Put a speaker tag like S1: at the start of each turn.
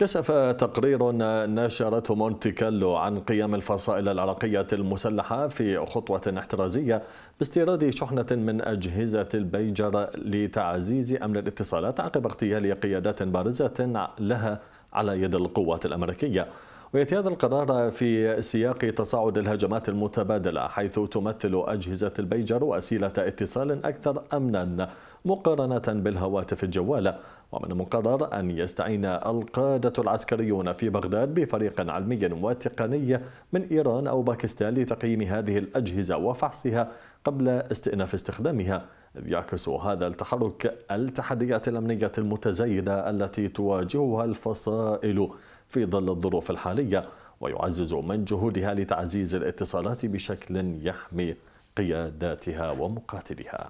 S1: كشف تقرير نشرته مونتي كالو عن قيام الفصائل العراقية المسلحة في خطوة احترازية باستيراد شحنة من أجهزة البيجر لتعزيز أمن الاتصالات عقب اغتيال قيادات بارزة لها على يد القوات الأمريكية ويأتي هذا القرار في سياق تصاعد الهجمات المتبادلة حيث تمثل أجهزة البيجر وسيلة اتصال أكثر أمناً مقارنة بالهواتف الجوالة ومن المقرر أن يستعين القادة العسكريون في بغداد بفريق علمي وتقني من إيران أو باكستان لتقييم هذه الأجهزة وفحصها قبل استئناف استخدامها يعكس هذا التحرك التحديات الأمنية المتزايدة التي تواجهها الفصائل في ظل الظروف الحالية ويعزز من جهودها لتعزيز الاتصالات بشكل يحمي قياداتها ومقاتليها